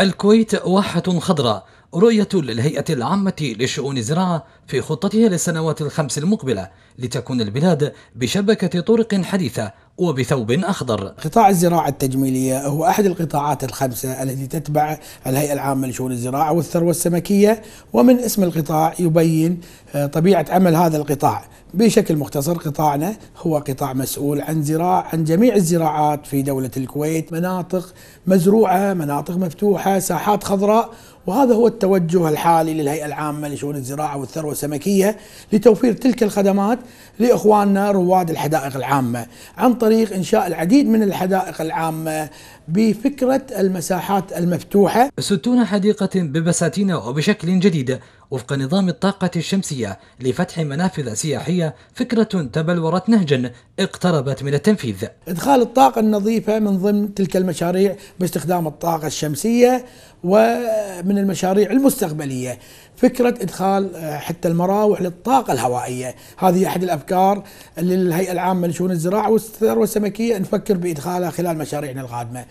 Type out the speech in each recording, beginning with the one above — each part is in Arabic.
الكويت واحة خضراء رؤية للهيئة العامة لشؤون الزراعة في خطتها للسنوات الخمس المقبلة لتكون البلاد بشبكة طرق حديثة وبثوب أخضر قطاع الزراعة التجميلية هو أحد القطاعات الخمسة التي تتبع الهيئة العامة لشؤون الزراعة والثروة السمكية ومن اسم القطاع يبين آه، طبيعة عمل هذا القطاع بشكل مختصر قطاعنا هو قطاع مسؤول عن زراعة عن جميع الزراعات في دولة الكويت مناطق مزروعة مناطق مفتوحة ساحات خضراء وهذا هو التوجه الحالي للهيئة العامة لشؤون الزراعة والثروة السمكية لتوفير تلك الخدمات لإخواننا رواد الحدائق العامة عن طريق إنشاء العديد من الحدائق العامة بفكرة المساحات المفتوحة 60 حديقة ببساتين وبشكل جديد وفق نظام الطاقة الشمسية لفتح منافذ سياحية فكرة تبلورت نهجا اقتربت من التنفيذ إدخال الطاقة النظيفة من ضمن تلك المشاريع باستخدام الطاقة الشمسية ومن من المشاريع المستقبليه فكره ادخال آه، حتى المراوح للطاقه الهوائيه هذه احد الافكار للهيئه العامه لشؤون الزراعه والثروه السمكيه نفكر بادخالها خلال مشاريعنا القادمه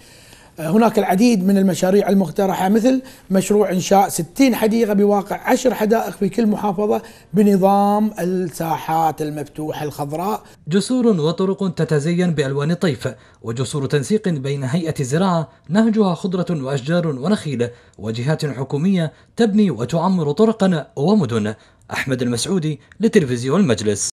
آه، هناك العديد من المشاريع المقترحة مثل مشروع إنشاء 60 حديقة بواقع 10 حدائق في كل محافظة بنظام الساحات المفتوحة الخضراء جسور وطرق تتزين بألوان طيف وجسور تنسيق بين هيئة الزراعة نهجها خضرة وأشجار ونخيل وجهات حكومية تبني وتعمر طرقا ومدن أحمد المسعودي لتلفزيون المجلس